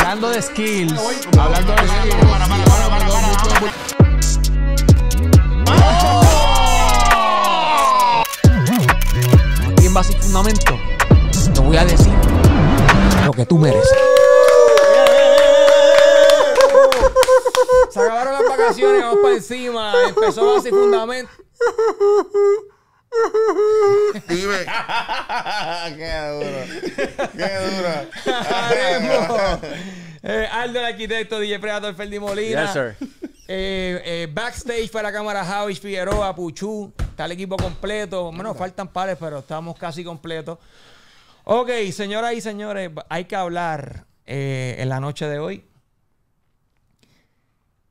Hablando de skills. Hablando de skills. Para, ¡Oh! para, para, para, en fundamento. Te voy a decir lo que tú mereces. Se acabaron las vacaciones, vamos para encima. Empezó base fundamento. Dime. ¡Qué dura! Eh, Aldo el arquitecto, DJ Ferdi Molina. Eh, eh, backstage para la cámara Javis Figueroa, Puchu. Está el equipo completo. Bueno, faltan pares, pero estamos casi completos. Ok, señoras y señores, hay que hablar en la noche de hoy.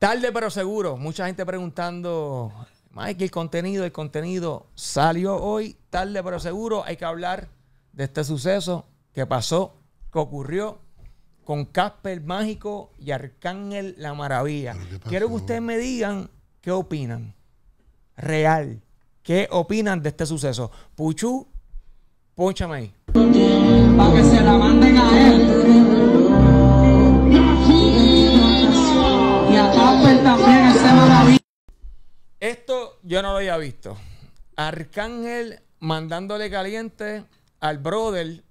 Tarde pero seguro. Mucha gente preguntando, Mike, el contenido, el contenido salió hoy, tarde pero seguro. Hay que hablar de este suceso que pasó, que ocurrió con Casper Mágico y Arcángel La Maravilla. Quiero que ustedes me digan qué opinan. Real. ¿Qué opinan de este suceso? Puchu, pónchame ahí. Para que se la manden a él. Y a Casper también, maravilla. Esto yo no lo había visto. Arcángel mandándole caliente al brother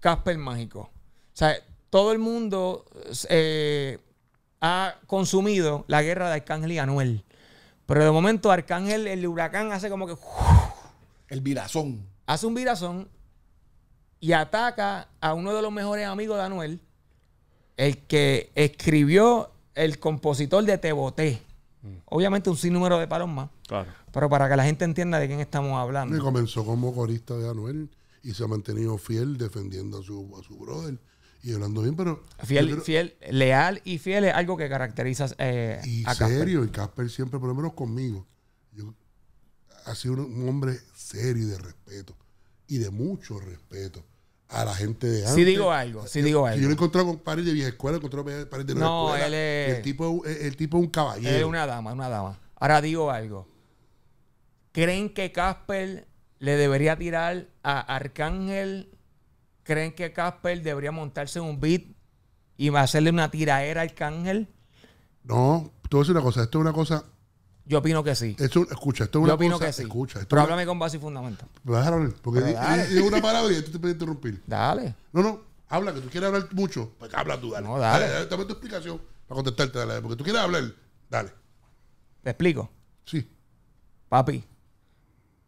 Casper Mágico. O sea, todo el mundo eh, ha consumido la guerra de Arcángel y Anuel. Pero de momento Arcángel, el huracán, hace como que... el virazón. Hace un virazón y ataca a uno de los mejores amigos de Anuel, el que escribió el compositor de Te mm. Obviamente un sinnúmero de palomas Claro. Pero para que la gente entienda de quién estamos hablando. Y comenzó como corista de Anuel y se ha mantenido fiel defendiendo a su, a su brother y hablando bien, pero... Fiel, fiel, leal y fiel es algo que caracteriza eh, y a serio, y Casper siempre, por lo menos conmigo, ha sido un, hombre serio y de respeto, y de mucho respeto a la gente de antes. Si digo algo, si digo algo. Yo lo he encontrado con pares de vieja escuela, he encontrado pares de nueva no, Él es, el, tipo, es un caballero. es una dama, una dama. Ahora digo algo. ¿Creen que Casper le debería tirar a Arcángel. ¿Creen que Casper debería montarse en un beat y hacerle una tiraera a Arcángel? No, tú decir una cosa, esto es una cosa. Yo opino que sí. Esto, escucha, esto es una cosa. Yo opino que sí. Escucha, Pero háblame con base y fundamento. Claro, porque es una palabra y esto te puede interrumpir. Dale. No, no, habla, que tú quieres hablar mucho. Pues habla tú, dale. No, dale. dale, dame tu explicación para contestarte, dale. Porque tú quieres hablar, dale. ¿Te explico? Sí. Papi,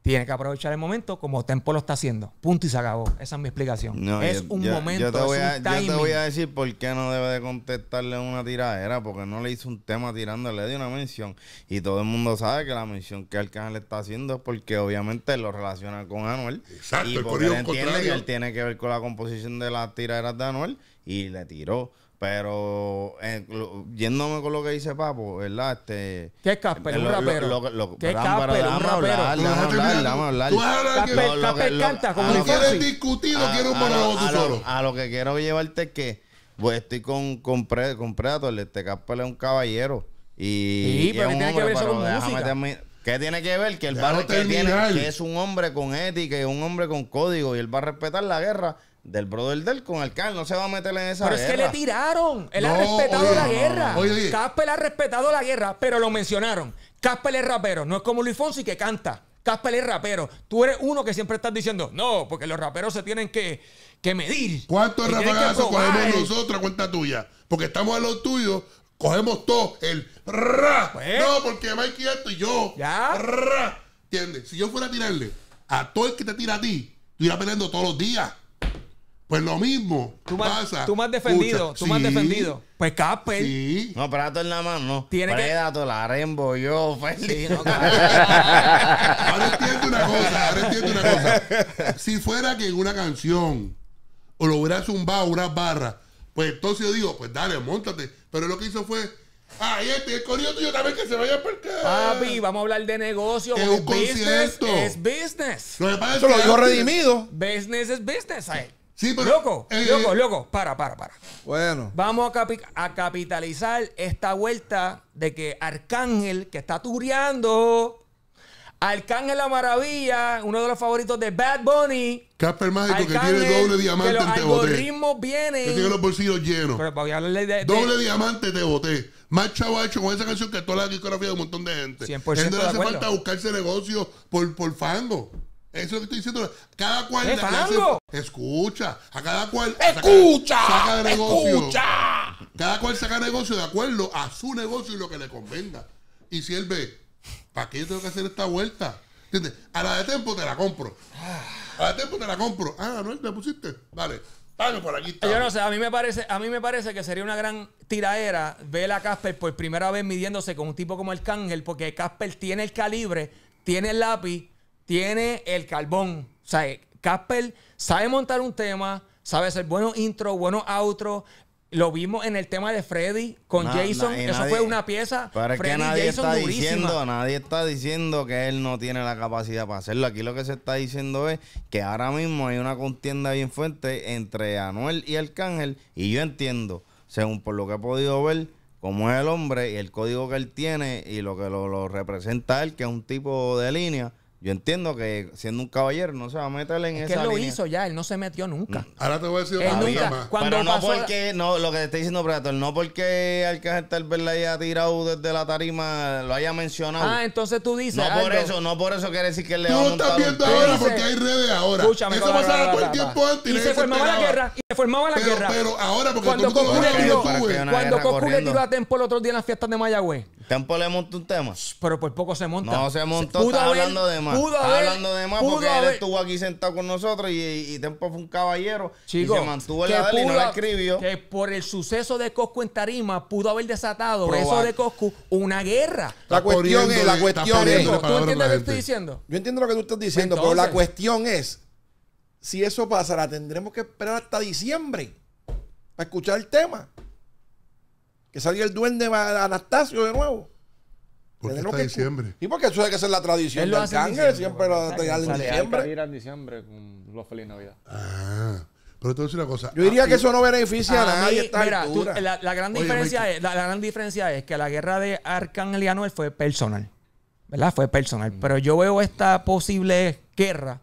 tiene que aprovechar el momento como Tempo lo está haciendo. Punto y se acabó. Esa es mi explicación. es un momento. Yo te, voy a, yo te voy a decir por qué no debe de contestarle una tiradera, porque no le hizo un tema tirándole de una mención. Y todo el mundo sabe que la mención que Arcángel está haciendo es porque obviamente lo relaciona con Anuel. Exacto, y él entiende que él tiene que ver con la composición de las tiraderas de Anuel y le tiró. Pero eh, lo, yéndome con lo que dice Papo, ¿verdad? Este, ¿Qué es Casper? Un rapero. Lo, lo, lo ¿Qué es Casper? Un rapero. Hablar, dame hablar, dame hablar. Casper, canta como si quieres discutido, quiero un monólogo tú solo. A lo que quiero llevarte es que pues, estoy con, con, pre, con Predator. Este Casper es un caballero. Y, sí, pero ¿qué tiene que ver eso con música? ¿Qué tiene que ver? Que él va que, que es un hombre con ética y un hombre con código y él va a respetar la guerra del brother del con Alcal no se va a meter en esa pero guerra. Pero es que le tiraron. Él ha respetado la guerra. Caspel ha respetado la guerra, pero lo mencionaron. Caspel es rapero. No es como Luis Fonsi que canta. Caspel es rapero. Tú eres uno que siempre estás diciendo, no, porque los raperos se tienen que, medir. ¿Cuántos raperazos cogemos nosotros cuenta tuya? Porque estamos a los tuyos, cogemos todo el ra. Pues. no, porque y esto y yo. Ya. ¿Entiendes? Si yo fuera a tirarle a todo el que te tira a ti, tú irás peleando todos los días. Pues lo mismo tú pasa. tú más defendido, tú más defendido. Pues Capel. Sí. No, es nada más, ¿no? Tiene Predato, que... la Rembo, yo, pues no, ahora entiendo una cosa, ahora entiendo una cosa. Si fuera que en una canción o lo hubiera zumbado una barra, pues entonces yo digo, pues dale, montate. Pero lo que hizo fue... Ay, y este, el corrido yo también que se vaya porque... perder. Papi, vamos a hablar de negocio. Es un business concierto. Es business. Lo que pasa Eso lo dijo redimido. Business es business. ¿sabes? Sí, loco, eh, loco, loco, para, para, para. Bueno. Vamos a, capitalizar esta vuelta de que Arcángel, que está tureando, Arcángel la Maravilla, uno de los favoritos de Bad Bunny. Casper Mágico, que tiene doble diamante, que los algoritmos Que tiene los bolsillos llenos. Pero Doble diamante, de boté. Más chavacho con esa canción que toda la discografía de un montón de gente. 100% gente le hace falta buscarse negocio por, por fango. Eso es lo que estoy diciendo. Cada cual. escucha. A cada cual. ¡Escucha! ¡Escucha! Cada cual saca negocio de acuerdo a su negocio y lo que le convenga. Y si él ve, ¿para qué yo tengo que hacer esta vuelta? ¿Entiendes? A la de tiempo te la compro. A la de tiempo te la compro. Ah, no, te pusiste. Vale. por aquí está. Yo no sé, a mí me parece, a mí me parece que sería una gran tiradera ver a Casper por primera vez midiéndose con un tipo como el Cángel, porque Casper tiene el calibre, tiene el lápiz tiene el carbón. O sea, eh, Casper sabe montar un tema, sabe hacer buenos intro, buenos outros. Lo vimos en el tema de Freddy con Jason. Eso fue una pieza. Pero que nadie está diciendo, nadie está diciendo que él no tiene la capacidad para hacerlo. Aquí lo que se está diciendo es que ahora mismo hay una contienda bien fuerte entre Anuel y Arcángel. Y yo entiendo, según por lo que he podido ver, cómo es el hombre y el código que él tiene y lo que lo representa él, que es un tipo de línea yo entiendo que siendo un caballero no se va a meter en es esa que él lo hizo ya, él no se metió nunca. Mm. Ahora te voy a decir una cosa más. Cuando Pero no porque, no, lo que te estoy diciendo, Predator, no porque el tal vez le haya tirado desde la tarima, lo haya mencionado. Ah, entonces tú dices. No por eso, no por eso quiere decir que él le va a montar. Tú estás viendo ahora porque hay redes ahora. Escúchame, eso pasaba el tiempo antes. Y se formaba la guerra se formaba la guerra. Pero ahora, porque cuando Cocu le cuando a Tempo el otro día en las fiestas de Mayagüez. Tempo le montó un tema. Pero por poco se monta. No se montó, estaba hablando de más. Estaba hablando de más porque él estuvo aquí sentado con nosotros y, Tempo fue un caballero. Chico, y se mantuvo el la y no la escribió. Que por el suceso de Coscu en Tarima pudo haber desatado eso de Coscu una guerra. La cuestión es, la cuestión es. ¿Tú entiendes lo que estoy diciendo? Yo entiendo lo que tú estás diciendo, pues pero la cuestión es si eso pasa, tendremos que esperar hasta diciembre para escuchar el tema. Que salga el duende Anastasio de nuevo. qué qué que... diciembre. Y porque eso es que la tradición de Arcángel, siempre lo en diciembre. en diciembre con los Feliz Navidad. Ah. Pero te voy a decir una cosa. Yo diría que eso no beneficia a, nadie. mira, la, gran diferencia es, que la guerra de Arcángel y Anuel fue personal. ¿Verdad? Fue personal. Mm. Pero yo veo esta posible guerra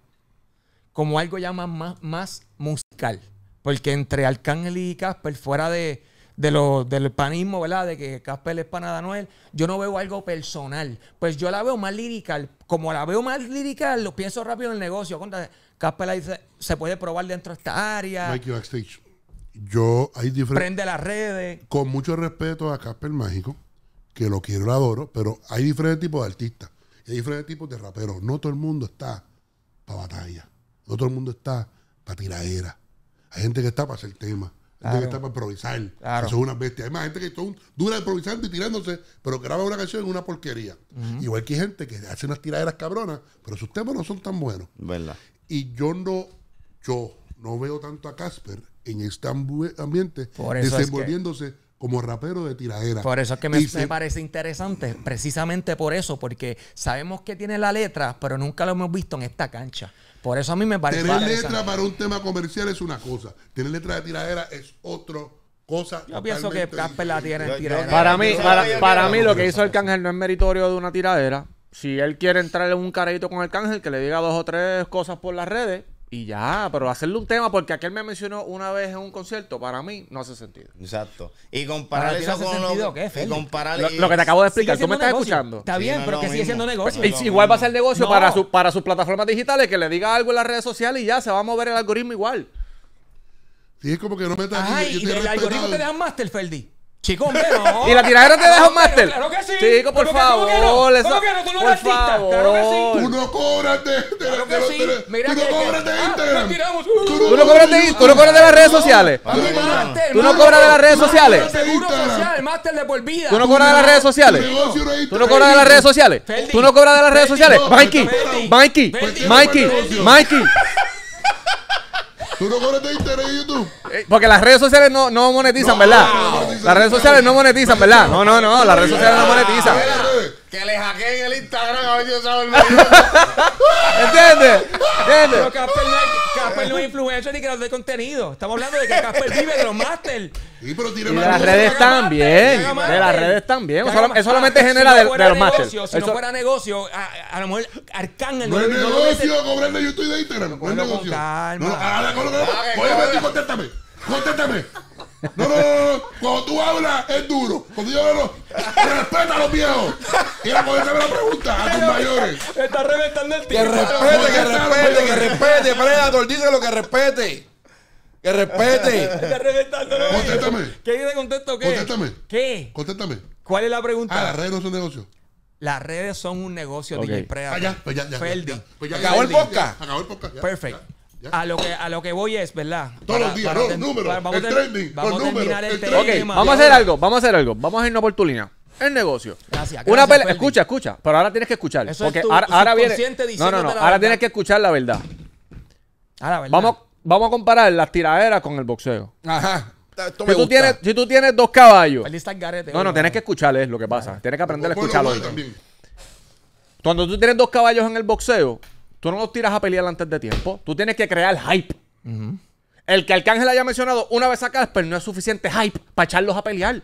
como algo ya más, más, musical. Porque entre Arcángel y Casper, fuera de, lo, del panismo, ¿verdad? De que Casper es Panadanoel, de yo no veo algo personal. Pues yo la veo más lirical. Como la veo más lirical, lo pienso rápido en el negocio. Casper se, puede probar dentro de esta área. Mikey Backstage. Yo, hay diferentes. Prende las redes. Con mucho respeto a Casper Mágico, que lo quiero, lo adoro, pero hay diferentes tipos de artistas. Hay diferentes tipos de raperos. No todo el mundo está para batalla. No todo el mundo está para tiradera. Hay gente que está para hacer temas. hay Gente que está para improvisar. Eso es una bestia. Hay gente que son dura improvisando y tirándose, pero graba una canción en una porquería. Igual que hay gente que hace unas tiraderas cabronas, pero sus temas no son tan buenos. Y yo no, yo no veo tanto a Casper en este ambiente desenvolviéndose como rapero de tiradera. Por eso es que me, parece interesante, precisamente por eso, porque sabemos que tiene la letra, pero nunca lo hemos visto en esta cancha. Por eso a mí me parece. Tener letra para un tema comercial es una cosa. Tener letra de tiradera es otra cosa. Yo pienso que Casper la tiene en tiradera. Para mí, para, mí lo que hizo el cángel no es meritorio de una tiradera. Si él quiere entrar en un caradito con el cángel, que le diga dos o tres cosas por las redes y ya, pero hacerle un tema, porque aquel me mencionó una vez en un concierto, para mí no hace sentido. Exacto. Y comparar eso con lo, lo, que te acabo de explicar, tú me estás escuchando. Está bien, pero que sigue siendo negocio. igual va a ser negocio para, su, para sus plataformas digitales, que le diga algo en las redes sociales y ya se va a mover el algoritmo igual. Sí, es como que no me Ay, y el algoritmo te dejan master, Ferdi. Chico, hombre, ¿Y la tiradera te deja un máster? Claro que sí. Chico, por favor. ¿Cómo no? que no? Tú no eres artista. Claro que sí. Tú no cobras de Claro que Mira tú no cobras de Instagram. Tú no de Tú no cobras de las redes sociales. Tú no cobras de las redes sociales. de vida. Tú no cobras de las redes sociales. Tú no cobras de las redes sociales. Tú no cobras de las redes sociales. Mikey, Mikey, Mikey, Mikey. ¿Tú no cobras de Instagram y YouTube? Porque las redes sociales no monetizan, ¿verdad? Las redes sociales no monetizan, ¿verdad? No, no, no, las redes sociales no monetizan. Que le hackeen el Instagram a ver si yo sabe el ¿Entiendes? ¿Entiendes? Pero Casper no, es, influencer ni creador de contenido. Estamos hablando de que Casper vive de los masters. Sí, pero de las redes también. De las redes también. Eso solamente ah, genera de, los masters. Si no fuera negocio, a, lo mejor Arcángel. No es negocio yo YouTube de Instagram. No es negocio. No, ah, ah, contéstame. Contéstame. No, no, no, no. Cuando tú hablas es duro. Cuando yo hablo, respeta a los viejos. Y poder coger la pregunta a tus mayores. Está reventando el tiempo. Que respete, que respete, que respete. Predator, dice lo que respete. Que respete. Está reventando ¿Qué dice contesto qué? Contéstame. ¿Qué? Contéstame. ¿Cuál es la pregunta? Ah, las redes no son negocio. Las redes son un negocio, de DJ Predator. Ah, pues ya, ya, ya. Pues ya, acabó el podcast. Acabó el podcast. Perfecto. A lo, que, voy es, ¿verdad? Todos los días, los números, vamos el trending, los a números, el, vamos a hacer algo, vamos a hacer algo, vamos a irnos por tu línea. El negocio. Gracias, Escucha, escucha. Pero ahora tienes que escuchar. porque ahora, ahora viene. No, no, no. Ahora tienes que escuchar la verdad. Ah, la verdad. Vamos, vamos a comparar las tiraderas con el boxeo. Ajá. Si tú, tienes, si tú, tienes, dos caballos. no, no, tienes que escucharles lo que pasa. Tienes que aprender a escucharlo. Cuando tú tienes dos caballos en el boxeo, Tú no los tiras a pelear antes de tiempo. Tú tienes que crear hype. El que Arcángel haya mencionado una vez a Casper no es suficiente hype para echarlos a pelear.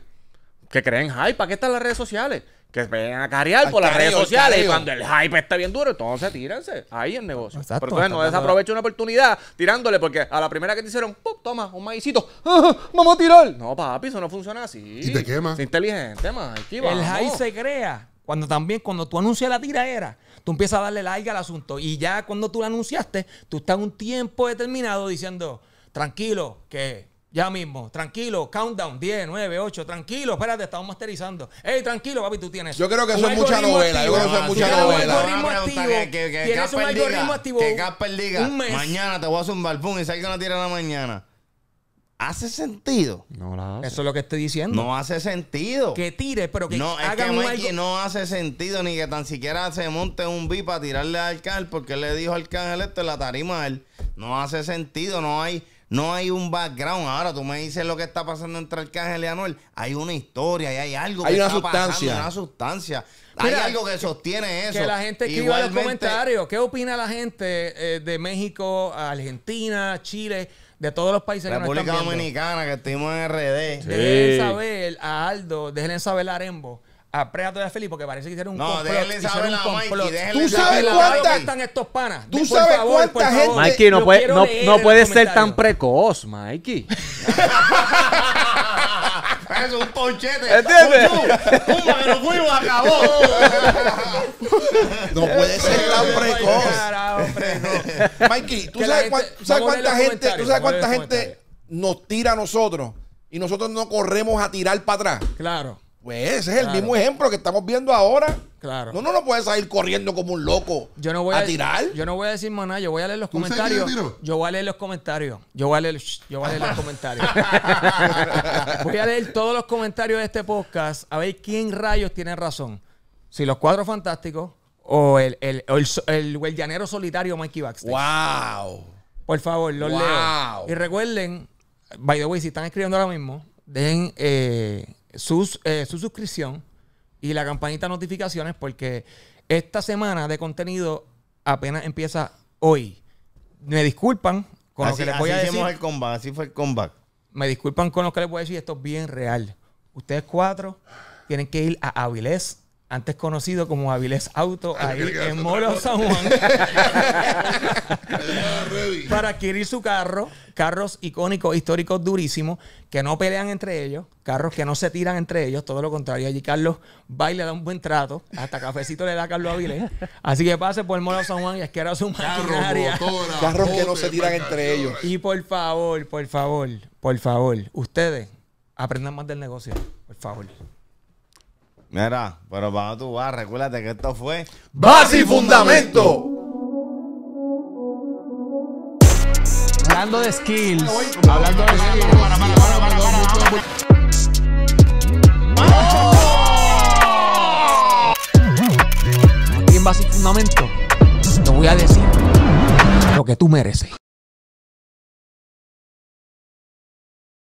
Que creen hype. ¿Para qué están las redes sociales? Que vengan a carrear por las redes sociales. Y cuando el hype está bien duro, entonces tírense. Ahí el negocio. Pero no desaprovechen una oportunidad tirándole, porque a la primera que te hicieron, Toma, un maízito, vamos a tirar. No, papi, eso no funciona así. Y te quema. Es inteligente, más, el hype se crea cuando también, cuando tú anuncias la tiraera, tú empiezas a darle like al asunto. Y ya cuando tú la anunciaste, tú estás un tiempo determinado diciendo, tranquilo, que ya mismo, tranquilo, countdown, 10, 9, 8, tranquilo, espérate, estamos masterizando. Ey, tranquilo, papi, tú tienes. Yo creo que eso es mucha novela. Yo creo que eso es mucha novela. Ah, tienes un algoritmo activo. Que Casper diga, un mes. mañana te voy a hacer un balbón y salga una tira en la mañana. ¿Hace sentido? Eso es lo que estoy diciendo. No hace sentido. Que tire, pero que no, haga es que no hace sentido ni que tan siquiera se monte un bi para tirarle al alcalde, porque le dijo al alcalde esto la tarima. Él. No hace sentido, no hay, no hay un background. Ahora tú me dices lo que está pasando entre Arcángel y Anuel. Hay una historia y hay algo hay que una sustancia. una sustancia. hay algo que sostiene eso. Que la gente escriba en los comentarios. ¿Qué opina la gente eh, de México, Argentina, Chile? de todos los países de que República Dominicana, que estuvimos en RD. Sí. Déjenle saber a Aldo, déjenle saber a Arembo. A Preato y Felipe, porque parece que hicieron un no, complot. Déjenle saber a Mikey, ¿Tú sabes cuánta, están estos panas? ¿Tú sabes cuánta gente? Mikey, no, puede, no, no puede ser tan precoz, Mikey. es un ponchete. ¿Entiendes? ¡Pumba, que ¡Acabó! no puede ser tan precoz. Mikey, ¿tú sabes, cuánta gente, ¿tú sabes cuánta gente nos tira a nosotros? Y nosotros no corremos a tirar para atrás. Claro. Pues ese es el mismo ejemplo que estamos viendo ahora. Claro. No, no, lo puedes salir corriendo como un loco. Yo no voy a, tirar. Yo no voy a decir más nada. Yo voy a leer los comentarios. Yo voy a leer los comentarios. Yo voy a leer, yo voy a leer los comentarios. voy a leer todos los comentarios de este podcast a ver quién rayos tiene razón. Si los cuatro fantásticos o el, el, el, el, el llanero solitario Mikey Baxter. ¡Wow! Por favor, los wow. Y recuerden, by the way, si están escribiendo ahora mismo, den eh, sus, eh, su suscripción y la campanita de notificaciones porque esta semana de contenido apenas empieza hoy. Me disculpan con lo que les voy a decir. el así fue el comeback. Me disculpan con lo que les voy a decir, esto es bien real. Ustedes cuatro tienen que ir a Avilés antes conocido como Avilés Auto, ahí en Molo San Juan, para adquirir su carro, carros icónicos, históricos, durísimos, que no pelean entre ellos, carros que no se tiran entre ellos, todo lo contrario, allí Carlos va y le da un buen trato, hasta cafecito le da a Carlos Avilés, así que pase por Molo San Juan y era su maquinaria. carros que no se tiran entre ellos. Y por favor, por favor, por favor, ustedes aprendan más del negocio, por favor. Mira, pero para tú vas, recuérdate que esto fue. ¡Base fundamento! Hablando de skills. Hablando de skills. Para, para, Base fundamento, te voy a decir lo que tú mereces.